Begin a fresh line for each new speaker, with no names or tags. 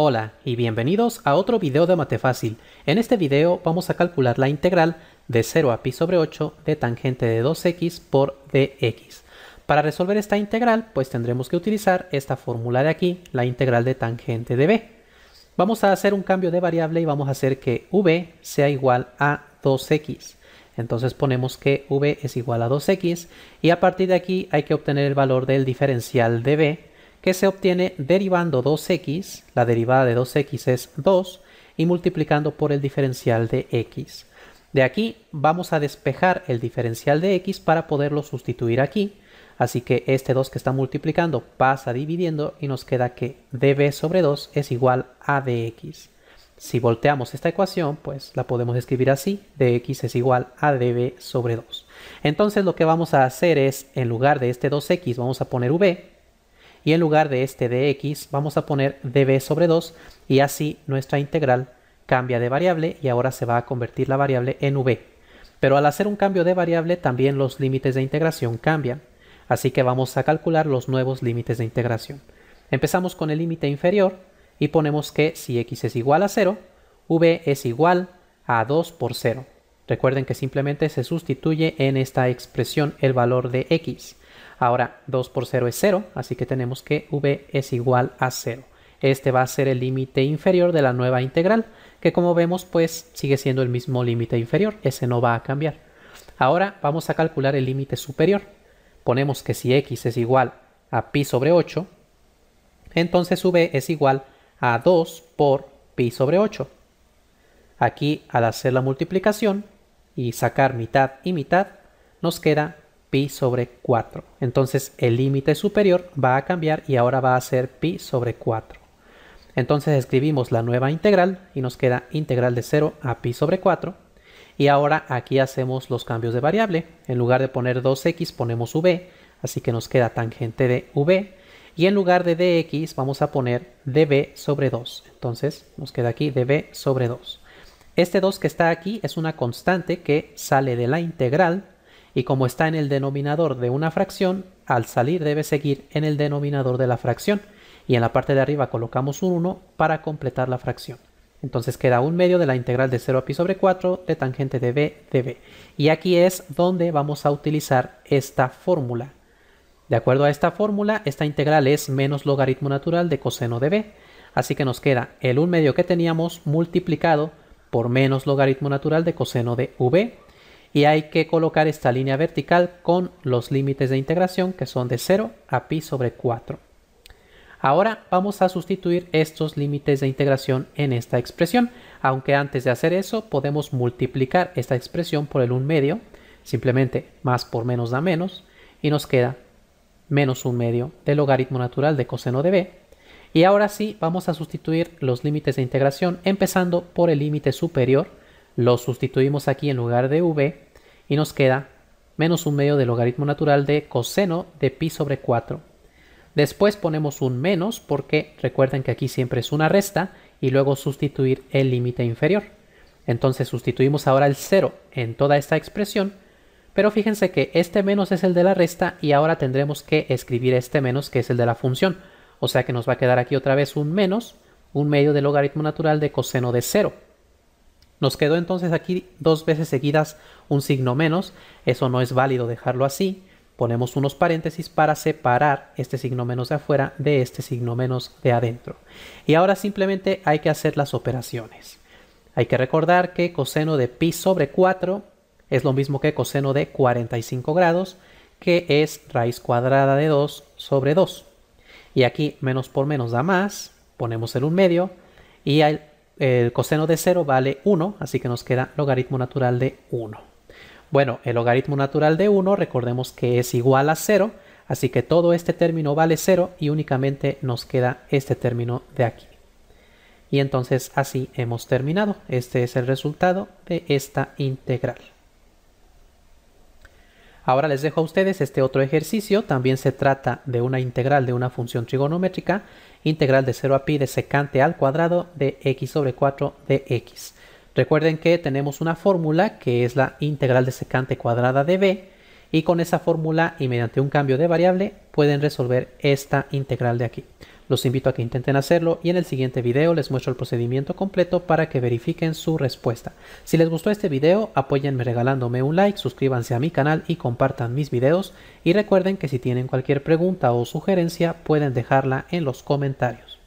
Hola y bienvenidos a otro video de mate fácil. En este video vamos a calcular la integral de 0 a pi sobre 8 de tangente de 2x por dx. Para resolver esta integral pues tendremos que utilizar esta fórmula de aquí, la integral de tangente de b. Vamos a hacer un cambio de variable y vamos a hacer que v sea igual a 2x. Entonces ponemos que v es igual a 2x y a partir de aquí hay que obtener el valor del diferencial de b que se obtiene derivando 2x, la derivada de 2x es 2, y multiplicando por el diferencial de x. De aquí vamos a despejar el diferencial de x para poderlo sustituir aquí. Así que este 2 que está multiplicando pasa dividiendo y nos queda que db sobre 2 es igual a dx. Si volteamos esta ecuación, pues la podemos escribir así, dx es igual a db sobre 2. Entonces lo que vamos a hacer es, en lugar de este 2x, vamos a poner v, y en lugar de este dx vamos a poner dv sobre 2 y así nuestra integral cambia de variable y ahora se va a convertir la variable en v. Pero al hacer un cambio de variable también los límites de integración cambian, así que vamos a calcular los nuevos límites de integración. Empezamos con el límite inferior y ponemos que si x es igual a 0, v es igual a 2 por 0. Recuerden que simplemente se sustituye en esta expresión el valor de x. Ahora 2 por 0 es 0, así que tenemos que v es igual a 0. Este va a ser el límite inferior de la nueva integral, que como vemos pues sigue siendo el mismo límite inferior, ese no va a cambiar. Ahora vamos a calcular el límite superior. Ponemos que si x es igual a pi sobre 8, entonces v es igual a 2 por pi sobre 8. Aquí al hacer la multiplicación y sacar mitad y mitad, nos queda pi sobre 4. Entonces el límite superior va a cambiar y ahora va a ser pi sobre 4. Entonces escribimos la nueva integral y nos queda integral de 0 a pi sobre 4. Y ahora aquí hacemos los cambios de variable. En lugar de poner 2x ponemos v, así que nos queda tangente de v. Y en lugar de dx vamos a poner dv sobre 2. Entonces nos queda aquí dv sobre 2. Este 2 que está aquí es una constante que sale de la integral y como está en el denominador de una fracción, al salir debe seguir en el denominador de la fracción y en la parte de arriba colocamos un 1 para completar la fracción. Entonces queda un medio de la integral de 0 a pi sobre 4 de tangente de b de b. Y aquí es donde vamos a utilizar esta fórmula. De acuerdo a esta fórmula, esta integral es menos logaritmo natural de coseno de b. Así que nos queda el 1 medio que teníamos multiplicado por menos logaritmo natural de coseno de v y hay que colocar esta línea vertical con los límites de integración que son de 0 a pi sobre 4. Ahora vamos a sustituir estos límites de integración en esta expresión, aunque antes de hacer eso podemos multiplicar esta expresión por el 1 medio, simplemente más por menos da menos, y nos queda menos 1 medio del logaritmo natural de coseno de b. Y ahora sí vamos a sustituir los límites de integración empezando por el límite superior lo sustituimos aquí en lugar de v y nos queda menos un medio del logaritmo natural de coseno de pi sobre 4. Después ponemos un menos porque recuerden que aquí siempre es una resta y luego sustituir el límite inferior. Entonces sustituimos ahora el 0 en toda esta expresión, pero fíjense que este menos es el de la resta y ahora tendremos que escribir este menos que es el de la función. O sea que nos va a quedar aquí otra vez un menos, un medio del logaritmo natural de coseno de 0. Nos quedó entonces aquí dos veces seguidas un signo menos, eso no es válido dejarlo así. Ponemos unos paréntesis para separar este signo menos de afuera de este signo menos de adentro. Y ahora simplemente hay que hacer las operaciones. Hay que recordar que coseno de pi sobre 4 es lo mismo que coseno de 45 grados, que es raíz cuadrada de 2 sobre 2. Y aquí menos por menos da más, ponemos el 1 medio, y hay el coseno de 0 vale 1, así que nos queda logaritmo natural de 1. Bueno, el logaritmo natural de 1 recordemos que es igual a 0, así que todo este término vale 0 y únicamente nos queda este término de aquí. Y entonces así hemos terminado. Este es el resultado de esta integral. Ahora les dejo a ustedes este otro ejercicio, también se trata de una integral de una función trigonométrica, integral de 0 a pi de secante al cuadrado de x sobre 4 de x. Recuerden que tenemos una fórmula que es la integral de secante cuadrada de b, y con esa fórmula y mediante un cambio de variable pueden resolver esta integral de aquí. Los invito a que intenten hacerlo y en el siguiente video les muestro el procedimiento completo para que verifiquen su respuesta. Si les gustó este video, apóyenme regalándome un like, suscríbanse a mi canal y compartan mis videos. Y recuerden que si tienen cualquier pregunta o sugerencia pueden dejarla en los comentarios.